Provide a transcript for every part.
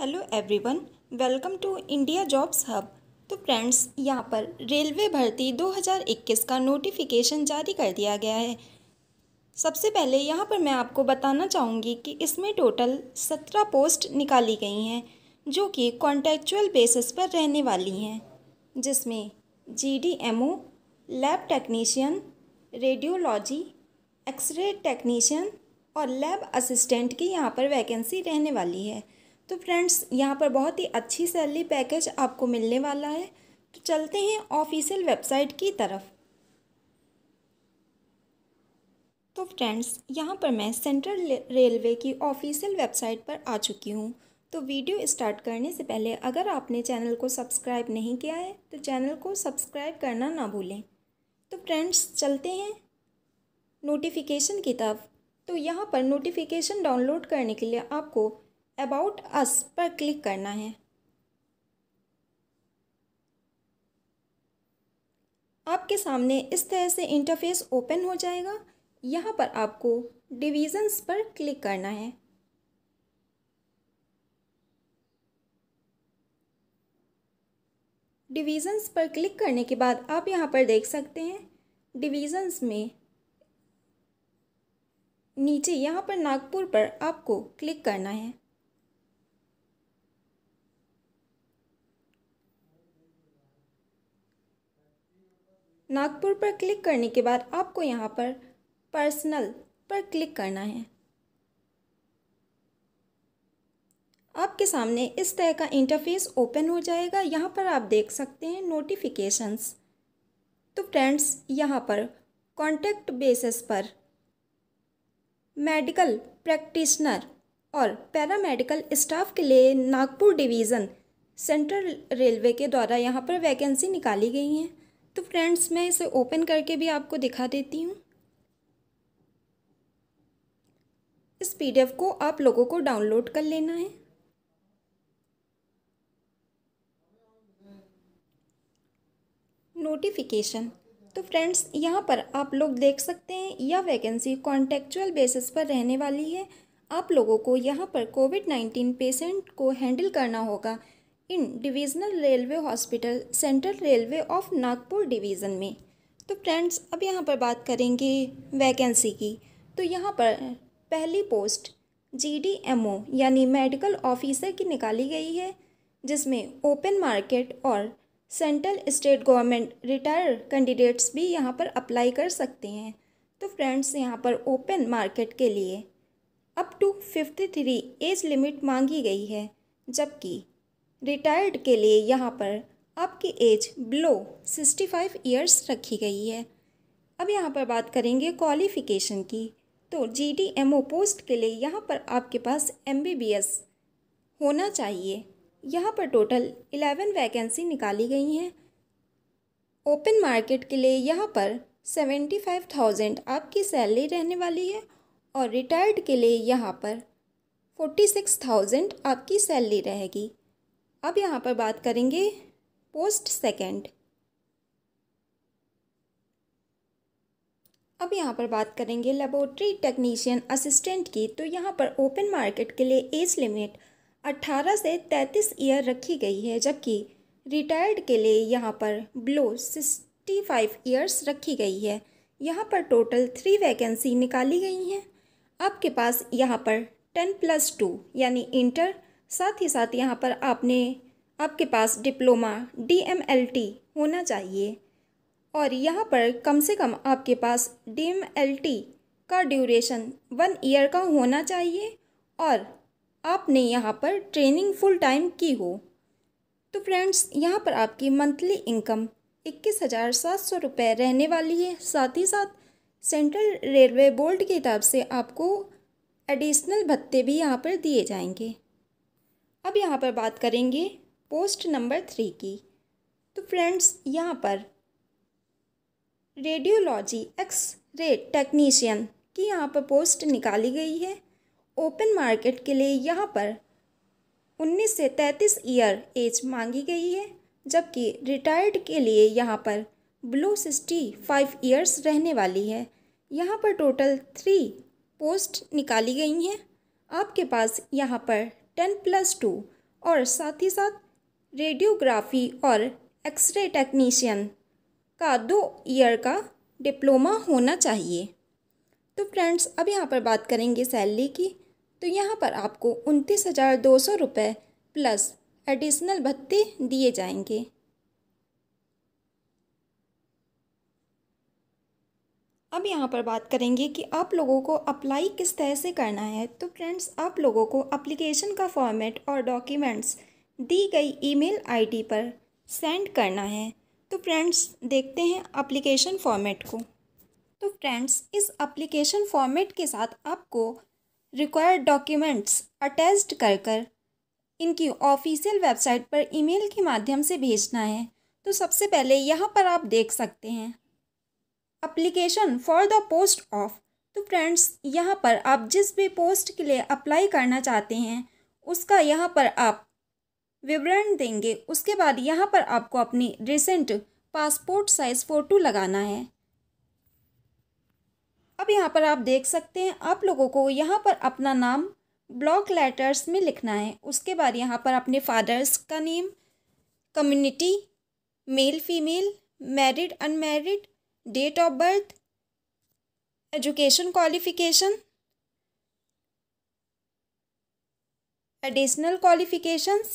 hello everyone welcome to India jobs hub तो friends यहाँ पर रेलवे भर्ती 2021 का नोटिफिकेशन जारी कर दिया गया है सबसे पहले यहाँ पर मैं आपको बताना चाहूँगी कि इसमें टोटल सत्रह पोस्ट निकाली गई हैं जो कि कॉन्ट्रेक्चुअल बेसिस पर रहने वाली हैं जिसमें G D M O lab technician radiology x-ray technician और लैब असिस्टेंट की यहाँ पर वैकेंसी रहने वाली है तो फ्रेंड्स यहाँ पर बहुत ही अच्छी सैलरी पैकेज आपको मिलने वाला है तो चलते हैं ऑफिशियल वेबसाइट की तरफ तो फ्रेंड्स यहाँ पर मैं सेंट्रल रेलवे की ऑफिशियल वेबसाइट पर आ चुकी हूँ तो वीडियो स्टार्ट करने से पहले अगर आपने चैनल को सब्सक्राइब नहीं किया है तो चैनल को सब्सक्राइब करना ना भूलें तो फ्रेंड्स चलते हैं नोटिफिकेशन की तरफ तो यहाँ पर नोटिफिकेशन डाउनलोड करने के लिए आपको अबाउट अस पर क्लिक करना है आपके सामने इस तरह से इंटरफेस ओपन हो जाएगा यहाँ पर आपको डिवीज़न्स पर क्लिक करना है डिवीज़न्स पर क्लिक करने के बाद आप यहाँ पर देख सकते हैं डिवीज़न्स में नीचे यहाँ पर नागपुर पर आपको क्लिक करना है नागपुर पर क्लिक करने के बाद आपको यहाँ पर पर्सनल पर क्लिक करना है आपके सामने इस तरह का इंटरफेस ओपन हो जाएगा यहाँ पर आप देख सकते हैं नोटिफिकेशंस तो फ्रेंड्स यहाँ पर कॉन्टैक्ट बेसिस पर मेडिकल प्रैक्टिशनर और पैरामेडिकल स्टाफ के लिए नागपुर डिवीज़न सेंट्रल रेलवे के द्वारा यहाँ पर वैकेंसी निकाली गई हैं तो फ्रेंड्स मैं इसे ओपन करके भी आपको दिखा देती हूँ इस पीडीएफ को आप लोगों को डाउनलोड कर लेना है नोटिफिकेशन तो फ्रेंड्स यहाँ पर आप लोग देख सकते हैं यह वैकेंसी कॉन्टेक्चुअल बेसिस पर रहने वाली है आप लोगों को यहाँ पर कोविड नाइन्टीन पेशेंट को हैंडल करना होगा in divisional railway hospital central railway of Nagpur division में तो फ्रेंड्स अब यहाँ पर बात करेंगे वैकेंसी की तो यहाँ पर पहली पोस्ट जीडीएमओ यानी मेडिकल ऑफिसर की निकाली गई है जिसमें ओपन मार्केट और central state government retire candidates भी यहाँ पर अप्लाई कर सकते हैं तो फ्रेंड्स यहाँ पर ओपन मार्केट के लिए up to fifty three age limit मांगी गई है जबकि रिटायर्ड के लिए यहाँ पर आपकी age below sixty five years रखी गई है अब यहाँ पर बात करेंगे क्वालिफ़िकेशन की तो G D M O post के लिए यहाँ पर आपके पास एम बी बी एस होना चाहिए यहाँ पर टोटल इलेवन वैकेंसी निकाली गई हैं ओपन मार्केट के लिए यहाँ पर सेवेंटी फाइव थाउजेंड आपकी सैलरी रहने वाली है और रिटायर्ड के लिए यहाँ पर फोर्टी सिक्स थाउजेंड आपकी सैलरी रहेगी अब यहाँ पर बात करेंगे पोस्ट सेकेंड अब यहाँ पर बात करेंगे लेबोरेटरी टेक्नीशियन असिस्टेंट की तो यहाँ पर ओपन मार्केट के लिए एज लिमिट 18 से 33 ईयर रखी गई है जबकि रिटायर्ड के लिए यहाँ पर ब्लो 65 ईयर्स रखी गई है यहाँ पर टोटल थ्री वैकेंसी निकाली गई हैं आपके पास यहाँ पर टेन प्लस टू यानी इंटर साथ ही साथ यहाँ पर आपने आपके पास डिप्लोमा डी होना चाहिए और यहाँ पर कम से कम आपके पास डी का ड्यूरेशन वन ईयर का होना चाहिए और आपने यहाँ पर ट्रेनिंग फुल टाइम की हो तो फ्रेंड्स यहाँ पर आपकी मंथली इनकम इक्कीस हज़ार सात सौ रुपये रहने वाली है साथ ही साथ सेंट्रल रेलवे बोर्ड की तरफ से आपको एडिशनल भत्ते भी यहाँ पर दिए जाएंगे अब यहाँ पर बात करेंगे पोस्ट नंबर थ्री की तो फ्रेंड्स यहाँ पर रेडियोलॉजी एक्स रे टेक्नीशियन की यहाँ पर पोस्ट निकाली गई है ओपन मार्केट के लिए यहाँ पर उन्नीस से तैंतीस ईयर एज मांगी गई है जबकि रिटायर्ड के लिए यहाँ पर ब्लू सिक्सटी फाइव ईयर्स रहने वाली है यहाँ पर टोटल थ्री पोस्ट निकाली गई हैं आपके पास यहाँ पर टेन प्लस टू और साथ ही साथ रेडियोग्राफी और एक्सरे टेक्नीशियन का दो ईयर का डिप्लोमा होना चाहिए तो फ्रेंड्स अब यहाँ पर बात करेंगे सैलरी की तो यहाँ पर आपको उनतीस हज़ार दो सौ रुपये प्लस एडिशनल भत्ते दिए जाएंगे अब यहाँ पर बात करेंगे कि आप लोगों को अप्लाई किस तरह से करना है तो फ्रेंड्स आप लोगों को अप्लीकेशन का फॉर्मेट और डॉक्यूमेंट्स दी गई ईमेल आईडी पर सेंड करना है तो फ्रेंड्स देखते हैं अप्लीकेशन फॉर्मेट को तो फ्रेंड्स इस अप्लीकेशन फॉर्मेट के साथ आपको रिक्वायर्ड डॉक्यूमेंट्स अटैच्ड कर कर इनकी ऑफिशियल वेबसाइट पर ईमेल के माध्यम से भेजना है तो सबसे पहले यहाँ पर आप देख सकते हैं application for the post of तो फ्रेंड्स यहाँ पर आप जिस भी पोस्ट के लिए अप्लाई करना चाहते हैं उसका यहाँ पर आप विवरण देंगे उसके बाद यहाँ पर आपको अपनी रिसेंट पासपोर्ट साइज़ फ़ोटो लगाना है अब यहाँ पर आप देख सकते हैं आप लोगों को यहाँ पर अपना नाम ब्लॉक लेटर्स में लिखना है उसके बाद यहाँ पर अपने फादर्स का name community male female married unmarried date of birth education qualification additional qualifications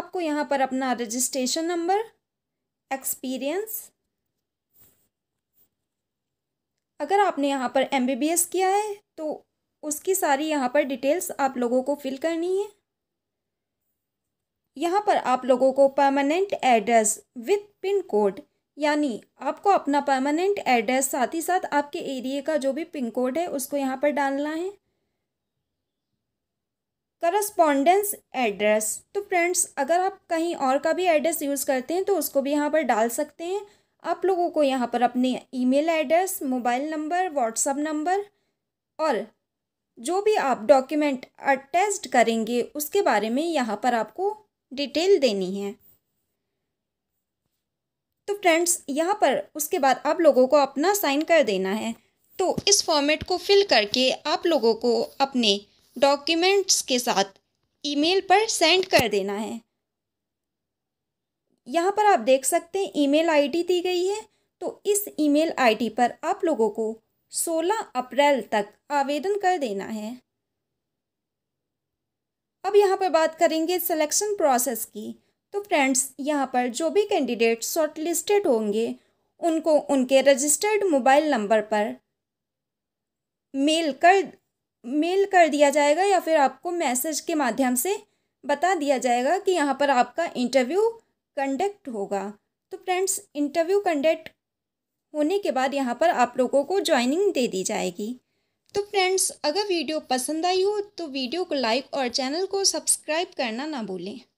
आपको यहाँ पर अपना रजिस्ट्रेशन नंबर एक्सपीरियंस अगर आपने यहाँ पर एम किया है तो उसकी सारी यहाँ पर डिटेल्स आप लोगों को फिल करनी है यहाँ पर आप लोगों को permanent address with pin code यानी आपको अपना परमानेंट एड्रेस साथ ही साथ आपके एरिए का जो भी पिन कोड है उसको यहाँ पर डालना है करस्पॉन्डेंस एड्रेस तो फ्रेंड्स अगर आप कहीं और का भी एड्रेस यूज़ करते हैं तो उसको भी यहाँ पर डाल सकते हैं आप लोगों को यहाँ पर अपने email address mobile number WhatsApp number और जो भी आप डॉक्यूमेंट अटेस्ट करेंगे उसके बारे में यहाँ पर आपको डिटेल देनी है तो फ्रेंड्स यहाँ पर उसके बाद आप लोगों को अपना साइन कर देना है तो इस फॉर्मेट को फिल करके आप लोगों को अपने डॉक्यूमेंट्स के साथ ईमेल पर सेंड कर देना है यहाँ पर आप देख सकते हैं ईमेल आईडी दी गई है तो इस ईमेल आईडी पर आप लोगों को 16 अप्रैल तक आवेदन कर देना है अब यहाँ पर बात करेंगे सिलेक्शन प्रोसेस की तो फ्रेंड्स यहाँ पर जो भी कैंडिडेट शॉर्टलिस्टेड होंगे उनको उनके रजिस्टर्ड मोबाइल नंबर पर मेल कर मेल कर दिया जाएगा या फिर आपको मैसेज के माध्यम से बता दिया जाएगा कि यहाँ पर आपका इंटरव्यू कंडक्ट होगा तो फ्रेंड्स इंटरव्यू कंडक्ट होने के बाद यहाँ पर आप लोगों को ज्वाइनिंग दे दी जाएगी तो फ्रेंड्स अगर वीडियो पसंद आई हो तो वीडियो को लाइक और चैनल को सब्सक्राइब करना ना भूलें